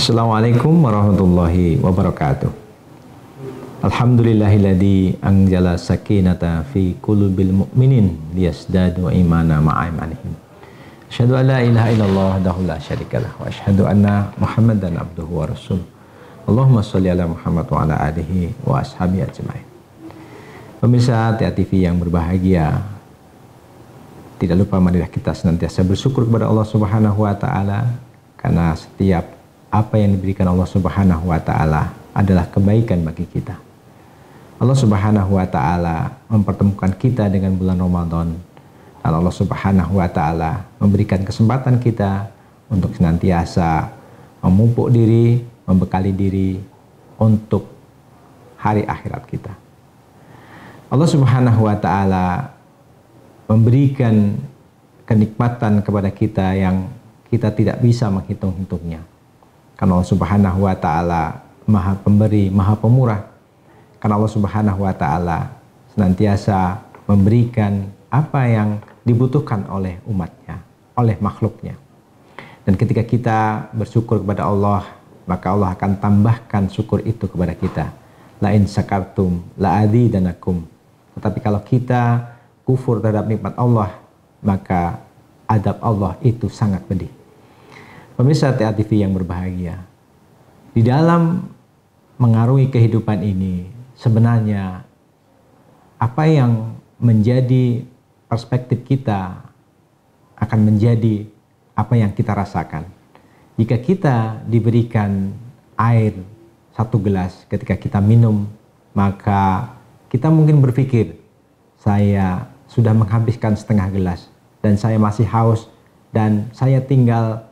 Assalamualaikum warahmatullahi wabarakatuh. Alhamdulillahilladzi anjala sakinata fi qulubil mu'minin liyasdadu imana ma'a imanihim. Asyhadu an la ilaha illallah wahdahu la syarikalah wa asyhadu anna Muhammadan abduhu wa rasuluh. Allahumma shalli ala Muhammad wa ala alihi wa ashabi ajmain. Pemirsa Tia TV yang berbahagia, tidak lupa marilah kita senantiasa bersyukur kepada Allah Subhanahu wa taala karena setiap apa yang diberikan Allah Subhanahu wa taala adalah kebaikan bagi kita. Allah Subhanahu wa taala mempertemukan kita dengan bulan Ramadan. Dan Allah Subhanahu wa taala memberikan kesempatan kita untuk senantiasa memupuk diri, membekali diri untuk hari akhirat kita. Allah Subhanahu wa taala memberikan kenikmatan kepada kita yang kita tidak bisa menghitung-hitungnya. Karena Allah Subhanahu wa taala Maha Pemberi, Maha Pemurah. Karena Allah Subhanahu wa taala senantiasa memberikan apa yang dibutuhkan oleh umatnya, oleh makhluknya. Dan ketika kita bersyukur kepada Allah, maka Allah akan tambahkan syukur itu kepada kita. La in sakartum la akum. Tetapi kalau kita kufur terhadap nikmat Allah, maka adab Allah itu sangat pedih. Pemirsa TA TV yang berbahagia, di dalam mengarungi kehidupan ini, sebenarnya apa yang menjadi perspektif kita akan menjadi apa yang kita rasakan. Jika kita diberikan air satu gelas ketika kita minum, maka kita mungkin berpikir, saya sudah menghabiskan setengah gelas dan saya masih haus dan saya tinggal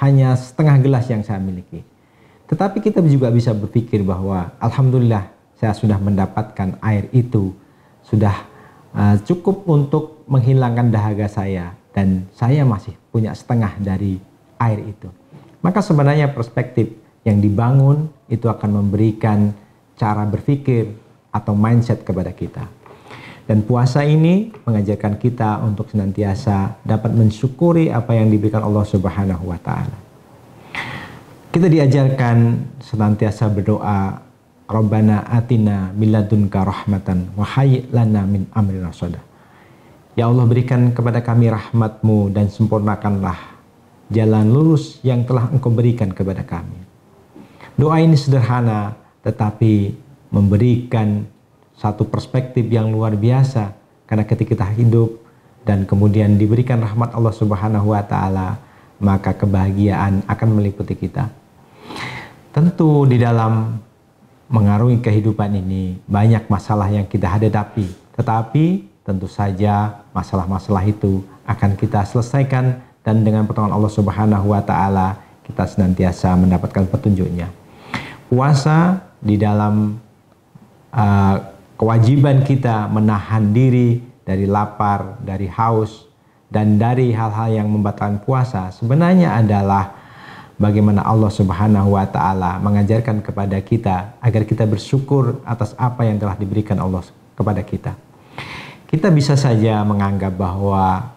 hanya setengah gelas yang saya miliki. Tetapi kita juga bisa berpikir bahwa alhamdulillah saya sudah mendapatkan air itu sudah uh, cukup untuk menghilangkan dahaga saya dan saya masih punya setengah dari air itu. Maka sebenarnya perspektif yang dibangun itu akan memberikan cara berpikir atau mindset kepada kita. Dan puasa ini mengajarkan kita untuk senantiasa dapat mensyukuri apa yang diberikan Allah Subhanahu wa taala. Kita diajarkan senantiasa berdoa, Rabbana atina miladunka rahmatan Wahai lana min amrina soda. Ya Allah berikan kepada kami rahmatmu dan sempurnakanlah jalan lurus yang telah engkau berikan kepada kami. Doa ini sederhana tetapi memberikan satu perspektif yang luar biasa karena ketika kita hidup dan kemudian diberikan rahmat Allah Subhanahu wa taala maka kebahagiaan akan meliputi kita. Tentu di dalam mengarungi kehidupan ini banyak masalah yang kita hadapi, tetapi tentu saja masalah-masalah itu akan kita selesaikan dan dengan pertolongan Allah Subhanahu wa taala kita senantiasa mendapatkan petunjuknya. Puasa di dalam uh, kewajiban kita menahan diri dari lapar, dari haus, dan dari hal-hal yang membatalkan puasa sebenarnya adalah bagaimana Allah Subhanahu wa taala mengajarkan kepada kita agar kita bersyukur atas apa yang telah diberikan Allah kepada kita. Kita bisa saja menganggap bahwa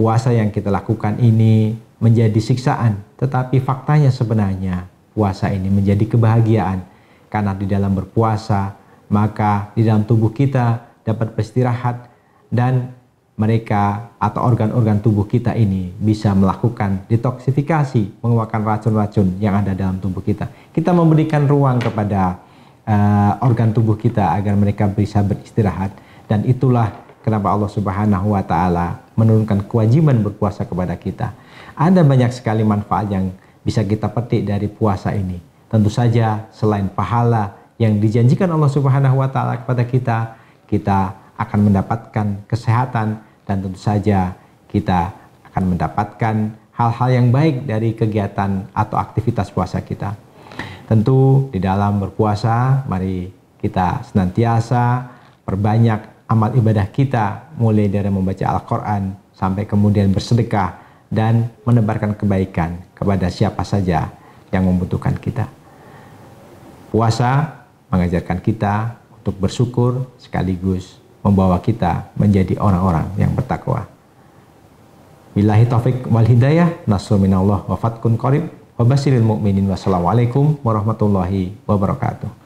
puasa yang kita lakukan ini menjadi siksaan, tetapi faktanya sebenarnya puasa ini menjadi kebahagiaan karena di dalam berpuasa maka di dalam tubuh kita dapat beristirahat dan mereka atau organ-organ tubuh kita ini bisa melakukan detoksifikasi, mengeluarkan racun-racun yang ada dalam tubuh kita. Kita memberikan ruang kepada uh, organ tubuh kita agar mereka bisa beristirahat dan itulah kenapa Allah Subhanahu wa taala menurunkan kewajiban berpuasa kepada kita. Ada banyak sekali manfaat yang bisa kita petik dari puasa ini. Tentu saja selain pahala yang dijanjikan Allah Subhanahu wa taala kepada kita, kita akan mendapatkan kesehatan dan tentu saja kita akan mendapatkan hal-hal yang baik dari kegiatan atau aktivitas puasa kita. Tentu di dalam berpuasa mari kita senantiasa perbanyak amal ibadah kita mulai dari membaca Al-Qur'an sampai kemudian bersedekah dan menebarkan kebaikan kepada siapa saja yang membutuhkan kita. Puasa mengajarkan kita untuk bersyukur sekaligus membawa kita menjadi orang-orang yang bertakwa. Billahi taufik wal hidayah, nasru minallah wa fatkun qarib, wa basiril mu'minin, wassalamualaikum warahmatullahi wabarakatuh.